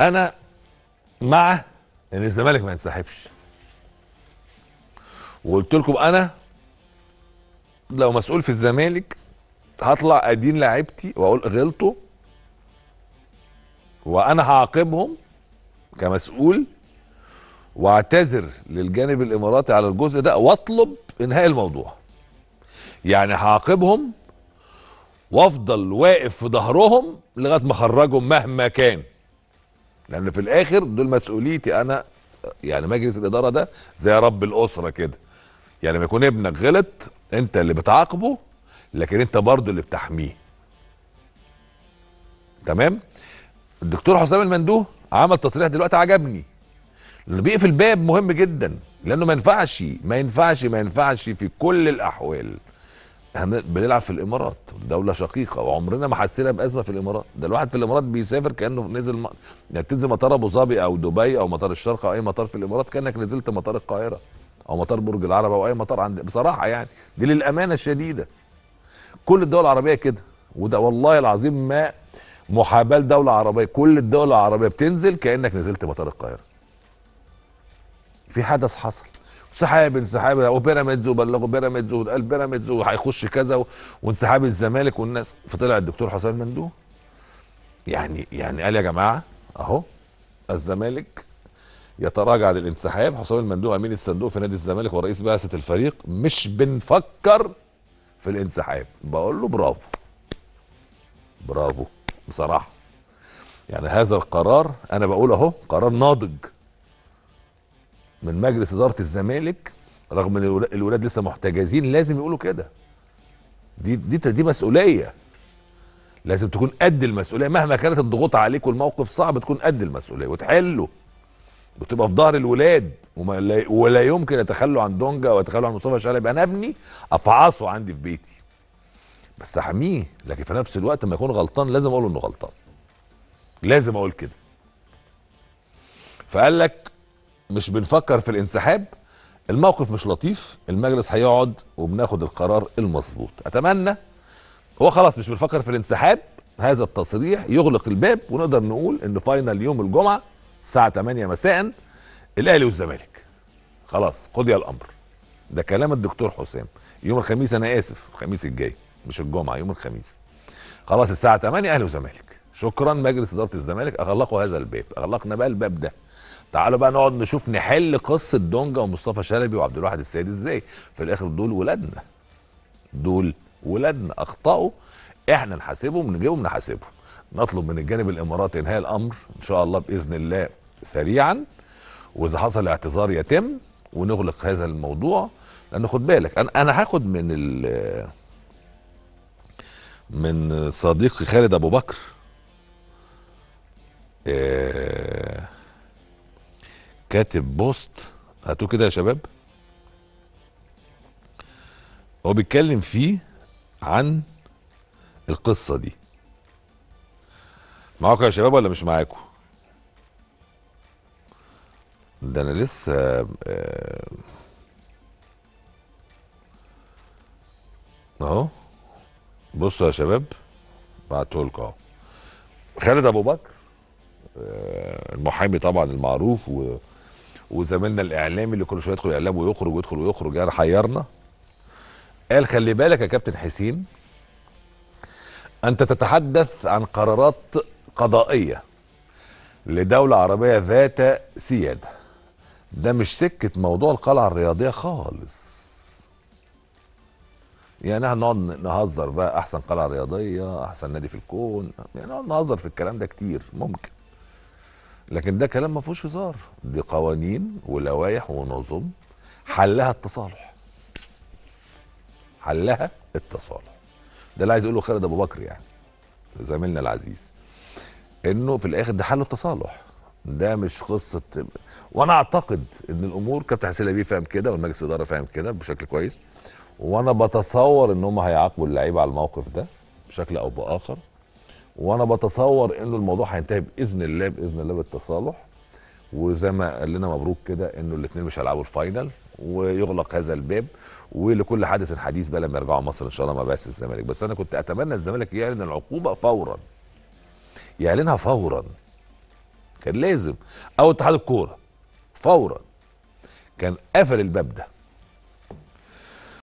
انا مع ان الزمالك ما ينسحبش وقلت لكم انا لو مسؤول في الزمالك هطلع ادين لعبتي واقول غلطوا وانا هعاقبهم كمسؤول واعتذر للجانب الاماراتي على الجزء ده واطلب انهاء الموضوع يعني هعاقبهم وافضل واقف في ظهرهم لغايه ما اخرجهم مهما كان لان في الاخر دول مسؤوليتي انا يعني مجلس الاداره ده زي رب الاسره كده يعني لما يكون ابنك غلط انت اللي بتعاقبه لكن انت برضه اللي بتحميه تمام الدكتور حسام المندوه عمل تصريح دلوقتي عجبني لانه بيقفل باب مهم جدا لانه ما ينفعش ما ينفعش ما ينفعش في كل الاحوال بنلعب في الامارات دولة شقيقه وعمرنا ما حسينا بازمه في الامارات ده الواحد في الامارات بيسافر كانه نزل م... يعني تنزل مطار ابو ظبي او دبي او مطار الشرق او اي مطار في الامارات كانك نزلت مطار القاهره او مطار برج العرب او اي مطار عند بصراحه يعني دي للامانه الشديده كل الدول العربيه كده وده والله العظيم ما محاباه لدوله عربيه كل الدول العربيه بتنزل كانك نزلت مطار القاهره في حدث حصل انسحاب انسحاب وبيراميدز وبلغوا بيراميدز وقال بيراميدز وهيخش كذا وانسحاب الزمالك والناس فطلع الدكتور حسام مندو يعني يعني قال يا جماعه اهو الزمالك يتراجع عن الانسحاب حسام المندوب امين الصندوق في نادي الزمالك ورئيس بعثه الفريق مش بنفكر في الانسحاب بقول له برافو برافو بصراحه يعني هذا القرار انا بقول اهو قرار ناضج من مجلس اداره الزمالك رغم ان الولاد لسه محتجزين لازم يقولوا كده دي دي دي مسؤوليه لازم تكون قد المسؤوليه مهما كانت الضغوط عليك والموقف صعب تكون قد المسؤوليه وتحله وتبقى في ظهر الولاد وما لا ولا يمكن يتخلوا عن دونجا ويتخلوا عن مصطفى شلبي انا ابني افعصه عندي في بيتي بس احميه لكن في نفس الوقت لما يكون غلطان لازم اقول انه غلطان لازم اقول كده فقال لك مش بنفكر في الانسحاب الموقف مش لطيف المجلس هيقعد وبناخد القرار المظبوط اتمنى هو خلاص مش بنفكر في الانسحاب هذا التصريح يغلق الباب ونقدر نقول ان فاينل يوم الجمعه الساعه 8 مساء الاهلي والزمالك خلاص قضي الامر ده كلام الدكتور حسام يوم الخميس انا اسف الخميس الجاي مش الجمعه يوم الخميس خلاص الساعه 8 اهلي وزمالك شكرا مجلس اداره الزمالك اغلقوا هذا الباب اغلقنا بقى الباب ده تعالوا بقى نقعد نشوف نحل قصه دونجا ومصطفى شلبي وعبد الواحد السيد ازاي في الاخر دول ولادنا دول ولادنا اخطاوا احنا نحاسبهم نجيبهم نحاسبهم نطلب من الجانب الاماراتي انهاء الامر ان شاء الله باذن الله سريعا واذا حصل اعتذار يتم ونغلق هذا الموضوع لان خد بالك انا انا هاخد من ال من صديقي خالد ابو بكر ايه كاتب بوست هاتوه كده يا شباب هو بيتكلم فيه عن القصة دي معاكم يا شباب ولا مش معاكم ده انا لسه آه، اهو بصوا يا شباب بعته اهو خالد ابو بكر آه، المحامي طبعا المعروف و وزميلنا الاعلامي اللي كل شويه يدخل الاعلام ويخرج ويدخل ويخرج يعني حيرنا قال خلي بالك يا كابتن حسين انت تتحدث عن قرارات قضائيه لدوله عربيه ذات سياده ده مش سكه موضوع القلعه الرياضيه خالص يعني احنا نقعد نهزر بقى احسن قلعه رياضيه احسن نادي في الكون يعني نقعد نهزر في الكلام ده كتير ممكن لكن ده كلام ما فيهوش هزار دي قوانين ولوائح ونظم حلها التصالح حلها التصالح ده اللي عايز يقوله خالد ابو بكر يعني زميلنا العزيز انه في الاخر ده حل التصالح ده مش قصه وانا اعتقد ان الامور كابتن حسين لبيب فاهم كده والمجلس الاداره فاهم كده بشكل كويس وانا بتصور ان هم هيعاقبوا اللعيبه على الموقف ده بشكل او باخر وانا بتصور انه الموضوع هينتهي باذن الله باذن الله بالتصالح وزي ما قال لنا مبروك كده انه الاثنين مش هيلعبوا الفاينل ويغلق هذا الباب ولكل حادث حديث بقى لما يرجعوا مصر ان شاء الله ما مباحث الزمالك بس انا كنت اتمنى الزمالك يعلن العقوبه فورا يعلنها فورا كان لازم او اتحاد الكوره فورا كان قفل الباب ده